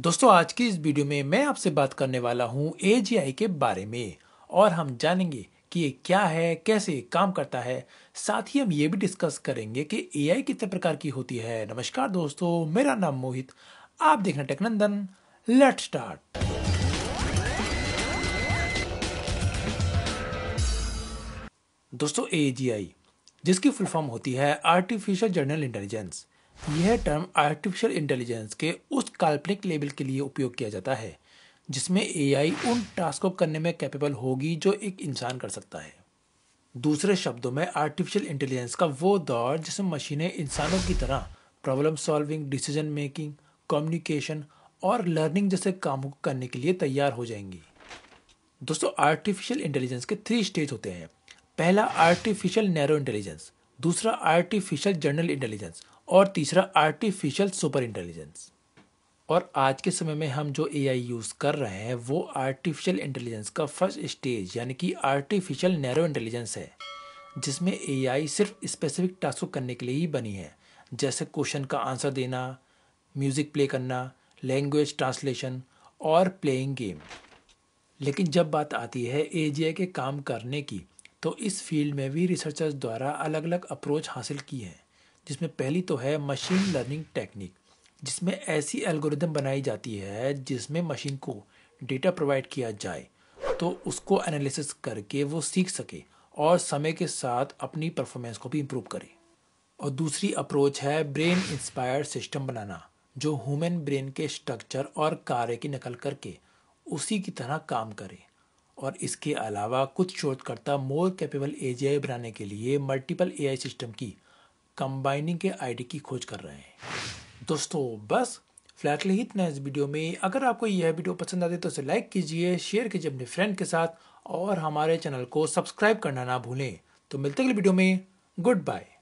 दोस्तों आज की इस वीडियो में मैं आपसे बात करने वाला हूँ ए के बारे में और हम जानेंगे कि ये क्या है कैसे काम करता है साथ ही हम ये भी डिस्कस करेंगे कि आई कितने प्रकार की होती है नमस्कार दोस्तों मेरा नाम मोहित आप देख रहे टेकनंदन लेट स्टार्ट दोस्तों ए जिसकी फुल फॉर्म होती है आर्टिफिशियल जनरल इंटेलिजेंस यह टर्म आर्टिफिशियल इंटेलिजेंस के उस काल्पनिक लेवल के लिए उपयोग किया जाता है जिसमें एआई उन टास्क को करने में कैपेबल होगी जो एक इंसान कर सकता है दूसरे शब्दों में आर्टिफिशियल इंटेलिजेंस का वो दौर जिसमें मशीनें इंसानों की तरह problem solving decision making communication और लर्निंग जैसे कामों को करने के लिए तैयार हो जाएंगी दोस्तों आर्टिफिशियल इंटेलिजेंस के थ्री स्टेज होते हैं पहला आर्टिफिशियल नैरो इंटेलिजेंस दूसरा आर्टिफिशियल जनरल इंटेलिजेंस और तीसरा आर्टिफिशियल सुपर इंटेलिजेंस और आज के समय में हम जो ए यूज़ कर रहे हैं वो आर्टिफिशियल इंटेलिजेंस का फर्स्ट स्टेज यानी कि आर्टिफिशियल नैरो इंटेलिजेंस है जिसमें ए सिर्फ स्पेसिफिक टास्क करने के लिए ही बनी है जैसे क्वेश्चन का आंसर देना म्यूज़िक प्ले करना लैंग्वेज ट्रांसलेशन और प्लेइंग गेम लेकिन जब बात आती है ए के काम करने की तो इस फील्ड में भी रिसर्चर्स द्वारा अलग अलग अप्रोच हासिल की हैं जिसमें पहली तो है मशीन लर्निंग टेक्निक जिसमें ऐसी एल्गोरिदम बनाई जाती है जिसमें मशीन को डेटा प्रोवाइड किया जाए तो उसको एनालिसिस करके वो सीख सके और समय के साथ अपनी परफॉर्मेंस को भी इम्प्रूव करे और दूसरी अप्रोच है ब्रेन इंस्पायर्ड सिस्टम बनाना जो ह्यूमन ब्रेन के स्ट्रक्चर और कार्य की नकल करके उसी की तरह काम करे और इसके अलावा कुछ शोधकर्ता मोर कैपेबल एजीआई बनाने के लिए मल्टीपल एआई सिस्टम की कंबाइनिंग के आईडी की खोज कर रहे हैं दोस्तों बस फ्लैटली इतना इस वीडियो में अगर आपको यह वीडियो पसंद आती है तो इसे लाइक कीजिए शेयर कीजिए अपने फ्रेंड के साथ और हमारे चैनल को सब्सक्राइब करना ना भूलें तो मिलते अगले वीडियो में गुड बाय